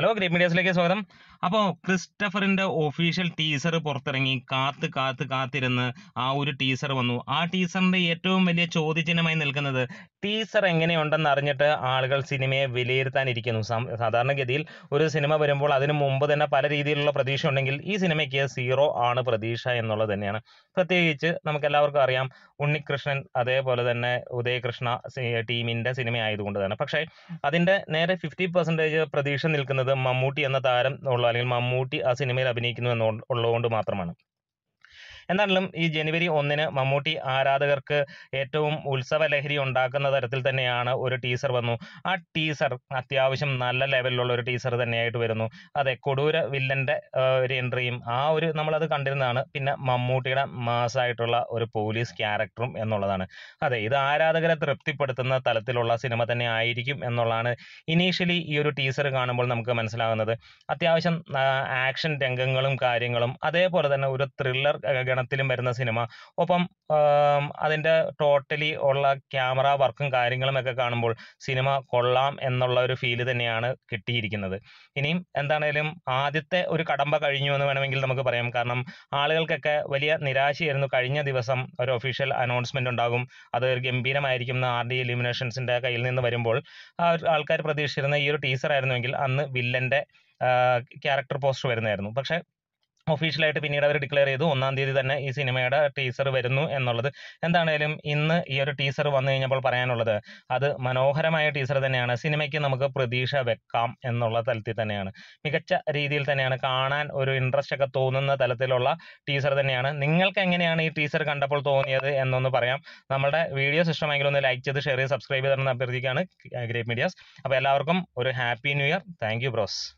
hello great മീഡിയാസിലേക്ക് സ്വാഗതം അപ്പോൾ ക്രിസ്റ്റഫറിൻ്റെ official teaser പുറത്തിറങ്ങി കാത്ത് കാത്ത് കാത്തിരുന്ന് ആ ഒരു ടീസർ വന്നു ആ ടീസറിൻ്റെ ഏറ്റവും വലിയ ചോദ്യചിഹ്നമായി നിൽക്കുന്നത് ടീസർ എങ്ങനെയുണ്ടെന്ന് അറിഞ്ഞിട്ട് ആളുകൾ സിനിമയെ വിലയിരുത്താനിരിക്കുന്നു സാധാരണഗതിയിൽ ഒരു സിനിമ വരുമ്പോൾ അതിനു മുമ്പ് തന്നെ പല രീതിയിലുള്ള പ്രതീക്ഷ ഉണ്ടെങ്കിൽ ഈ സിനിമയ്ക്ക് സീറോ ആണ് പ്രതീക്ഷ എന്നുള്ളത് തന്നെയാണ് പ്രത്യേകിച്ച് നമുക്ക് എല്ലാവർക്കും അറിയാം ഉണ്ണികൃഷ്ണൻ അതേപോലെ തന്നെ ഉദയകൃഷ്ണ ടീമിന്റെ സിനിമ ആയതുകൊണ്ട് തന്നെ പക്ഷേ അതിന്റെ നേരെ ഫിഫ്റ്റി പെർസെൻറ്റേജ് പ്രതീക്ഷ നിൽക്കുന്നത് മമ്മൂട്ടി എന്ന താരം ഉള്ള അല്ലെങ്കിൽ മമ്മൂട്ടി ആ സിനിമയിൽ അഭിനയിക്കുന്നു എന്നുള്ളതുകൊണ്ട് മാത്രമാണ് എന്നാലും ഈ ജനുവരി ഒന്നിന് മമ്മൂട്ടി ആരാധകർക്ക് ഏറ്റവും ഉത്സവ ലഹരി ഉണ്ടാക്കുന്ന തരത്തിൽ തന്നെയാണ് ഒരു ടീസർ വന്നു ആ ടീസർ അത്യാവശ്യം നല്ല ലെവലിലുള്ള ഒരു ടീസർ തന്നെയായിട്ട് വരുന്നു അതെ കൊടൂര വില്ലന്റെ ഒരു എൻട്രിയും ആ ഒരു നമ്മളത് കണ്ടിരുന്നതാണ് പിന്നെ മമ്മൂട്ടിയുടെ മാസായിട്ടുള്ള ഒരു പോലീസ് ക്യാരക്ടറും എന്നുള്ളതാണ് അതെ ഇത് ആരാധകരെ തൃപ്തിപ്പെടുത്തുന്ന തലത്തിലുള്ള സിനിമ തന്നെ ആയിരിക്കും എന്നുള്ളതാണ് ഇനീഷ്യലി ഈ ഒരു ടീസർ കാണുമ്പോൾ നമുക്ക് മനസ്സിലാകുന്നത് അത്യാവശ്യം ആക്ഷൻ രംഗങ്ങളും കാര്യങ്ങളും അതേപോലെ തന്നെ ഒരു ത്രില്ലർ ഗണത്തിലും വരുന്ന സിനിമ ഒപ്പം അതിൻ്റെ ടോട്ടലി ഉള്ള ക്യാമറ വർക്കും കാര്യങ്ങളും ഒക്കെ കാണുമ്പോൾ സിനിമ കൊള്ളാം എന്നുള്ള ഒരു ഫീല് തന്നെയാണ് കിട്ടിയിരിക്കുന്നത് ഇനിയും എന്താണേലും ആദ്യത്തെ ഒരു കടമ്പ കഴിഞ്ഞു എന്ന് വേണമെങ്കിൽ നമുക്ക് പറയാം കാരണം ആളുകൾക്കൊക്കെ വലിയ നിരാശയായിരുന്നു കഴിഞ്ഞ ദിവസം ഒരു ഒഫീഷ്യൽ അനൗൺസ്മെന്റ് ഉണ്ടാകും അത് ഗംഭീരമായിരിക്കും എന്ന് ആർ ഡി എലിമിനേഷൻസിന്റെ കയ്യിൽ നിന്ന് വരുമ്പോൾ ആൾക്കാർ പ്രതീക്ഷിച്ചിരുന്ന ഈ ഒരു ടീസർ ആയിരുന്നുവെങ്കിൽ അന്ന് വില്ലന്റെ ക്യാരക്ടർ പോസ്റ്റർ വരുന്നതായിരുന്നു പക്ഷെ ഒഫീഷ്യലായിട്ട് പിന്നീട് അവർ ഡിക്ലെയർ ചെയ്തു ഒന്നാം തീയതി തന്നെ ഈ സിനിമയുടെ ടീസർ വരുന്നു എന്നുള്ളത് എന്താണേലും ഇന്ന് ഈ ഒരു ടീസർ വന്നു കഴിഞ്ഞപ്പോൾ പറയാനുള്ളത് അത് മനോഹരമായ ടീസർ തന്നെയാണ് സിനിമയ്ക്ക് നമുക്ക് പ്രതീക്ഷ വെക്കാം എന്നുള്ള തലത്തിൽ തന്നെയാണ് മികച്ച രീതിയിൽ തന്നെയാണ് കാണാൻ ഒരു ഇൻട്രസ്റ്റ് ഒക്കെ തോന്നുന്ന തലത്തിലുള്ള ടീസർ തന്നെയാണ് നിങ്ങൾക്ക് എങ്ങനെയാണ് ഈ ടീസർ കണ്ടപ്പോൾ തോന്നിയത് എന്നൊന്ന് പറയാം നമ്മുടെ വീഡിയോ സിസ്റ്റമെങ്കിൽ ഒന്ന് ലൈക്ക് ചെയ്ത് ഷെയർ ചെയ്ത് സബ്സ്ക്രൈബ് ചെയ്ത് അഭ്യർത്ഥിക്കുകയാണ് ഗ്രേറ്റ് മീഡിയാസ് അപ്പോൾ എല്ലാവർക്കും ഒരു happy new year thank bros